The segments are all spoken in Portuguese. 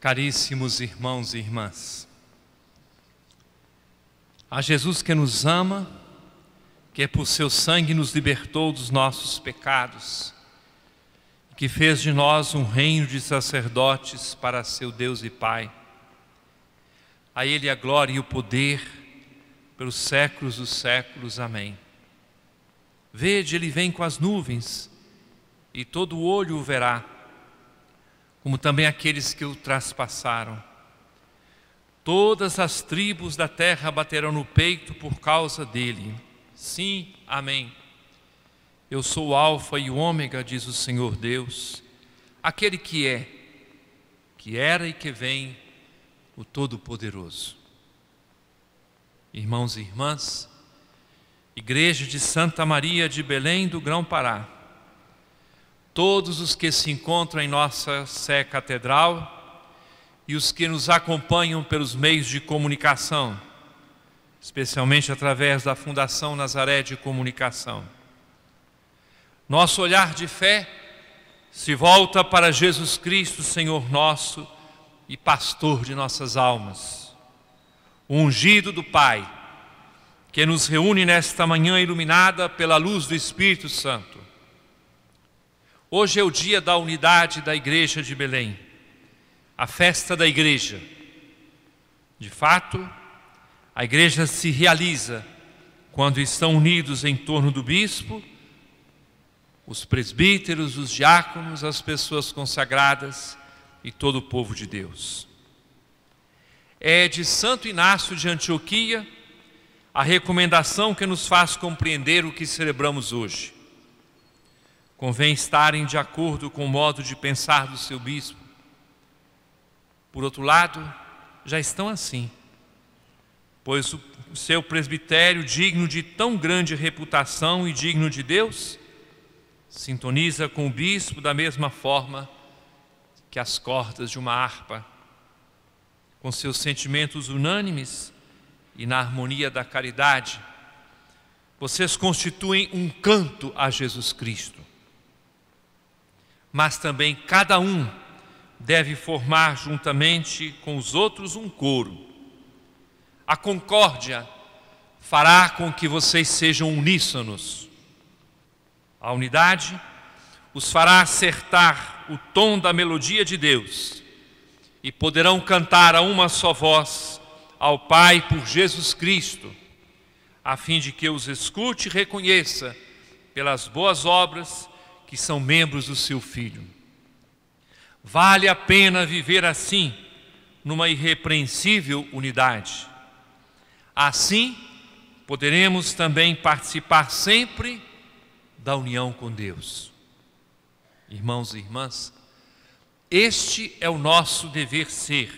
Caríssimos irmãos e irmãs, a Jesus que nos ama, que é por seu sangue nos libertou dos nossos pecados, que fez de nós um reino de sacerdotes para seu Deus e Pai. A Ele a glória e o poder pelos séculos dos séculos. Amém. Vede, Ele vem com as nuvens, e todo olho o verá como também aqueles que o traspassaram. Todas as tribos da terra baterão no peito por causa dele. Sim, amém. Eu sou o Alfa e o Ômega, diz o Senhor Deus, aquele que é, que era e que vem, o Todo-Poderoso. Irmãos e irmãs, Igreja de Santa Maria de Belém do Grão-Pará, todos os que se encontram em nossa Sé Catedral e os que nos acompanham pelos meios de comunicação, especialmente através da Fundação Nazaré de Comunicação. Nosso olhar de fé se volta para Jesus Cristo, Senhor nosso e pastor de nossas almas, ungido do Pai, que nos reúne nesta manhã iluminada pela luz do Espírito Santo Hoje é o dia da unidade da igreja de Belém, a festa da igreja. De fato, a igreja se realiza quando estão unidos em torno do bispo, os presbíteros, os diáconos, as pessoas consagradas e todo o povo de Deus. É de Santo Inácio de Antioquia a recomendação que nos faz compreender o que celebramos hoje. Convém estarem de acordo com o modo de pensar do seu bispo. Por outro lado, já estão assim, pois o seu presbitério, digno de tão grande reputação e digno de Deus, sintoniza com o bispo da mesma forma que as cordas de uma harpa. Com seus sentimentos unânimes e na harmonia da caridade, vocês constituem um canto a Jesus Cristo mas também cada um deve formar juntamente com os outros um coro. A concórdia fará com que vocês sejam uníssonos. A unidade os fará acertar o tom da melodia de Deus e poderão cantar a uma só voz ao Pai por Jesus Cristo, a fim de que os escute e reconheça pelas boas obras que são membros do seu filho. Vale a pena viver assim, numa irrepreensível unidade. Assim, poderemos também participar sempre da união com Deus. Irmãos e irmãs, este é o nosso dever ser,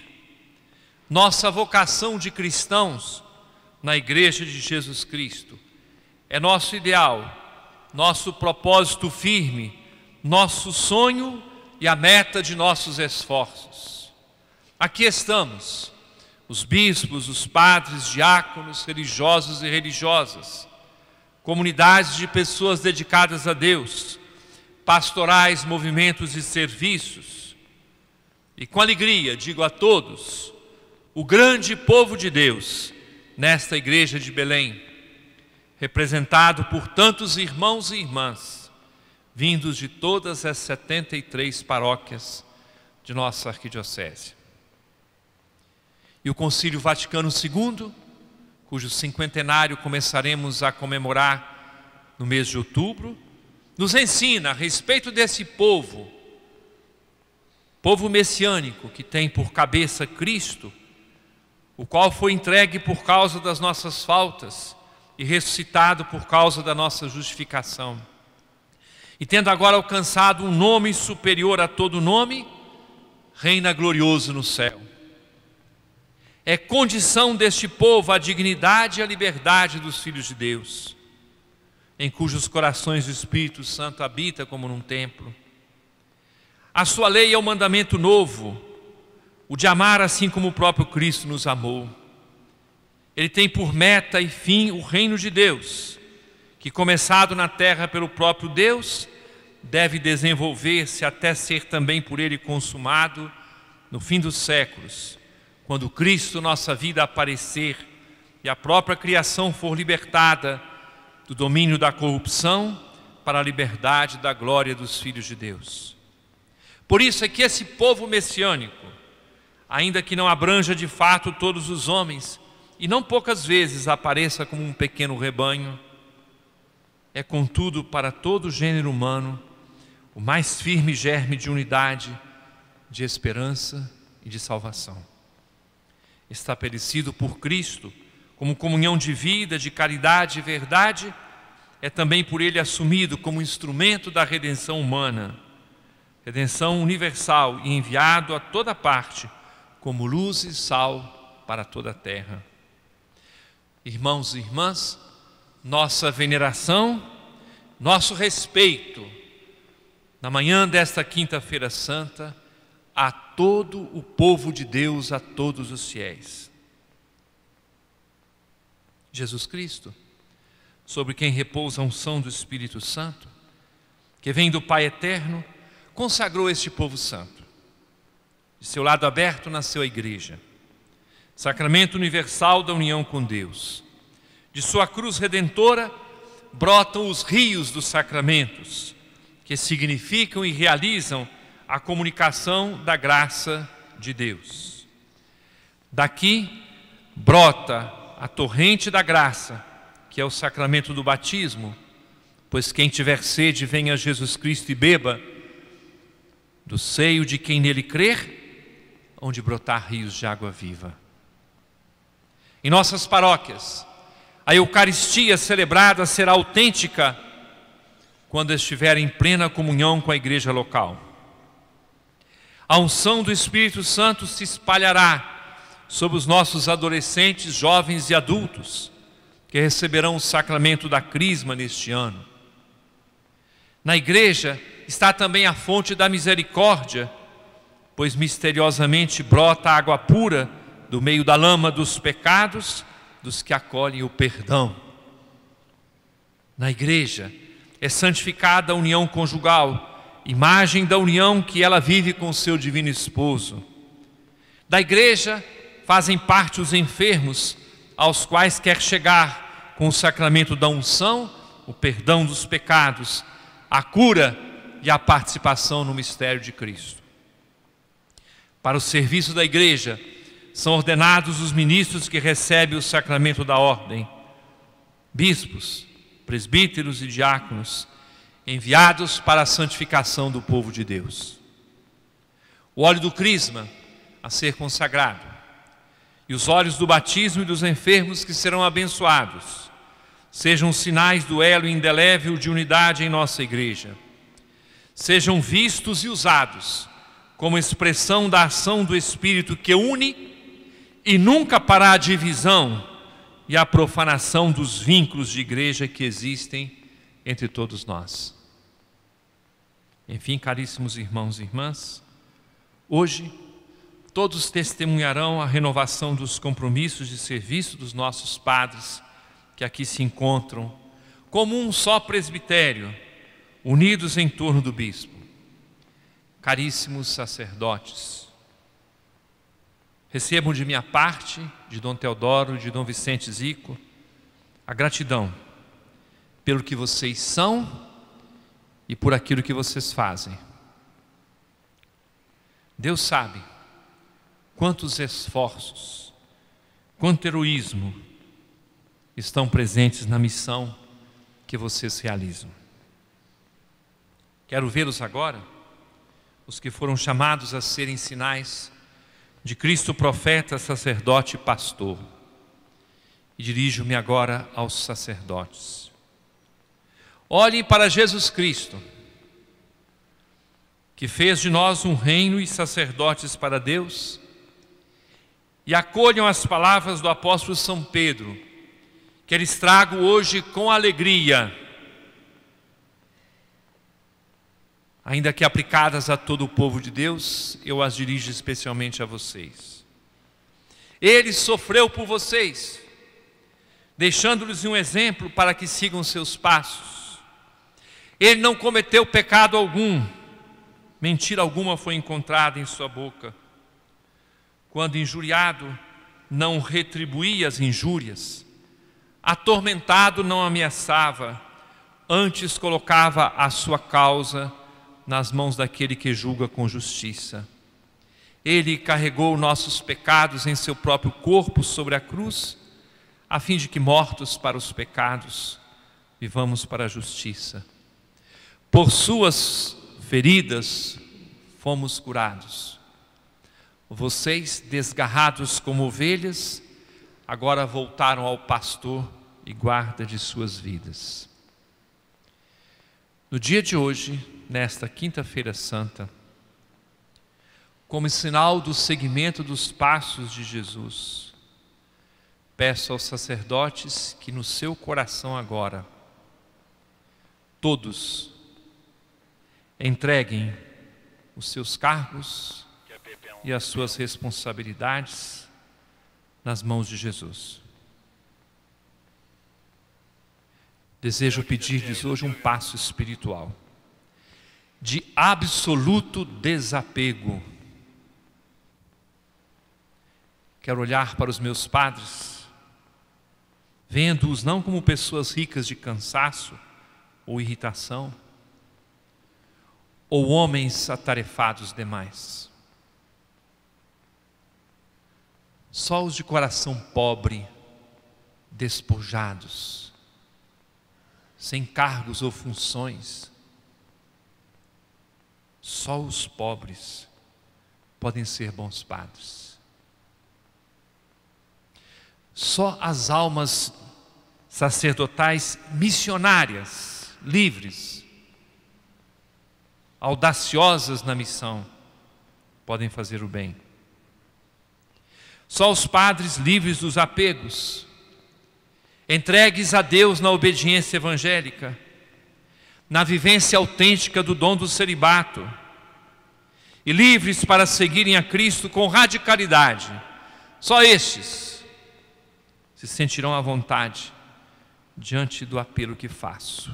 nossa vocação de cristãos na Igreja de Jesus Cristo, é nosso ideal nosso propósito firme, nosso sonho e a meta de nossos esforços. Aqui estamos, os bispos, os padres, diáconos, religiosos e religiosas, comunidades de pessoas dedicadas a Deus, pastorais, movimentos e serviços. E com alegria digo a todos, o grande povo de Deus, nesta igreja de Belém, representado por tantos irmãos e irmãs, vindos de todas as 73 paróquias de nossa arquidiocese. E o Concílio Vaticano II, cujo cinquentenário começaremos a comemorar no mês de outubro, nos ensina a respeito desse povo, povo messiânico que tem por cabeça Cristo, o qual foi entregue por causa das nossas faltas e ressuscitado por causa da nossa justificação. E tendo agora alcançado um nome superior a todo nome, reina glorioso no céu. É condição deste povo a dignidade e a liberdade dos filhos de Deus, em cujos corações o Espírito Santo habita como num templo. A sua lei é um mandamento novo, o de amar assim como o próprio Cristo nos amou. Ele tem por meta e fim o reino de Deus, que, começado na terra pelo próprio Deus, deve desenvolver-se até ser também por ele consumado no fim dos séculos, quando Cristo, nossa vida, aparecer e a própria criação for libertada do domínio da corrupção para a liberdade da glória dos filhos de Deus. Por isso é que esse povo messiânico, ainda que não abranja de fato todos os homens, e não poucas vezes apareça como um pequeno rebanho, é contudo para todo o gênero humano o mais firme germe de unidade, de esperança e de salvação. Estabelecido por Cristo como comunhão de vida, de caridade e verdade, é também por ele assumido como instrumento da redenção humana, redenção universal e enviado a toda parte como luz e sal para toda a terra irmãos e irmãs, nossa veneração, nosso respeito, na manhã desta Quinta-feira Santa, a todo o povo de Deus, a todos os fiéis. Jesus Cristo, sobre quem repousa a unção do Espírito Santo, que vem do Pai Eterno, consagrou este povo santo. De seu lado aberto nasceu a igreja sacramento universal da união com Deus. De sua cruz redentora brotam os rios dos sacramentos, que significam e realizam a comunicação da graça de Deus. Daqui brota a torrente da graça, que é o sacramento do batismo, pois quem tiver sede, venha a Jesus Cristo e beba do seio de quem nele crer, onde brotar rios de água viva em nossas paróquias, a Eucaristia celebrada será autêntica quando estiver em plena comunhão com a igreja local. A unção do Espírito Santo se espalhará sobre os nossos adolescentes, jovens e adultos que receberão o sacramento da Crisma neste ano. Na igreja está também a fonte da misericórdia, pois misteriosamente brota água pura do meio da lama dos pecados, dos que acolhem o perdão. Na igreja é santificada a união conjugal, imagem da união que ela vive com seu divino esposo. Da igreja fazem parte os enfermos, aos quais quer chegar com o sacramento da unção, o perdão dos pecados, a cura e a participação no mistério de Cristo. Para o serviço da igreja, são ordenados os ministros que recebem o sacramento da ordem, bispos, presbíteros e diáconos, enviados para a santificação do povo de Deus. O óleo do crisma a ser consagrado, e os olhos do batismo e dos enfermos que serão abençoados, sejam sinais do elo indelével de unidade em nossa igreja. Sejam vistos e usados como expressão da ação do Espírito que une e nunca para a divisão e a profanação dos vínculos de igreja que existem entre todos nós. Enfim, caríssimos irmãos e irmãs, hoje todos testemunharão a renovação dos compromissos de serviço dos nossos padres que aqui se encontram, como um só presbitério, unidos em torno do bispo. Caríssimos sacerdotes, Recebam de minha parte, de Dom Teodoro, de Dom Vicente Zico, a gratidão pelo que vocês são e por aquilo que vocês fazem. Deus sabe quantos esforços, quanto heroísmo estão presentes na missão que vocês realizam. Quero vê-los agora, os que foram chamados a serem sinais de Cristo profeta, sacerdote e pastor. E dirijo-me agora aos sacerdotes. Olhem para Jesus Cristo, que fez de nós um reino e sacerdotes para Deus, e acolham as palavras do apóstolo São Pedro, que eles trago hoje com alegria ainda que aplicadas a todo o povo de Deus, eu as dirijo especialmente a vocês. Ele sofreu por vocês, deixando-lhes um exemplo para que sigam seus passos. Ele não cometeu pecado algum, mentira alguma foi encontrada em sua boca. Quando injuriado, não retribuía as injúrias, atormentado, não ameaçava, antes colocava a sua causa nas mãos daquele que julga com justiça. Ele carregou nossos pecados em seu próprio corpo sobre a cruz, a fim de que, mortos para os pecados, vivamos para a justiça. Por suas feridas fomos curados. Vocês, desgarrados como ovelhas, agora voltaram ao pastor e guarda de suas vidas. No dia de hoje, nesta quinta-feira santa, como sinal do seguimento dos passos de Jesus, peço aos sacerdotes que no seu coração agora, todos, entreguem os seus cargos e as suas responsabilidades nas mãos de Jesus. desejo pedir-lhes hoje um passo espiritual de absoluto desapego. Quero olhar para os meus padres, vendo-os não como pessoas ricas de cansaço ou irritação, ou homens atarefados demais. Só os de coração pobre, despojados, sem cargos ou funções. Só os pobres podem ser bons padres. Só as almas sacerdotais missionárias, livres, audaciosas na missão, podem fazer o bem. Só os padres livres dos apegos entregues a Deus na obediência evangélica, na vivência autêntica do dom do celibato, e livres para seguirem a Cristo com radicalidade. Só estes se sentirão à vontade diante do apelo que faço.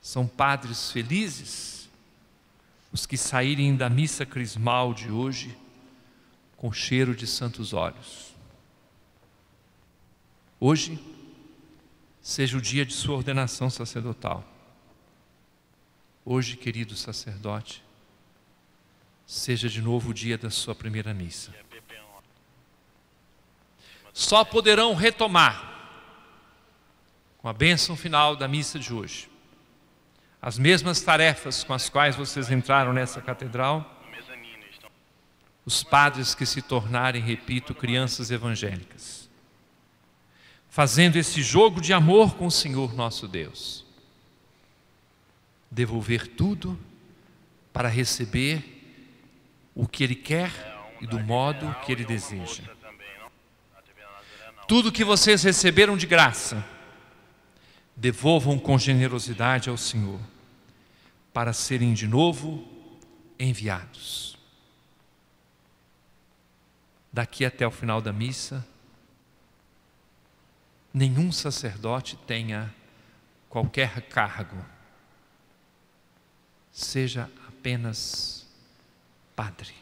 São padres felizes os que saírem da missa crismal de hoje com cheiro de santos olhos. Hoje seja o dia de sua ordenação sacerdotal. Hoje, querido sacerdote, seja de novo o dia da sua primeira missa. Só poderão retomar com a bênção final da missa de hoje as mesmas tarefas com as quais vocês entraram nessa catedral, os padres que se tornarem, repito, crianças evangélicas fazendo esse jogo de amor com o Senhor nosso Deus. Devolver tudo para receber o que Ele quer e do modo que Ele deseja. Tudo que vocês receberam de graça, devolvam com generosidade ao Senhor, para serem de novo enviados. Daqui até o final da missa, nenhum sacerdote tenha qualquer cargo, seja apenas padre.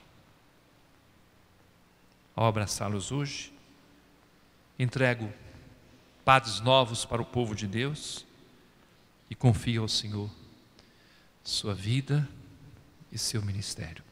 Ao abraçá-los hoje, entrego padres novos para o povo de Deus e confio ao Senhor sua vida e seu ministério.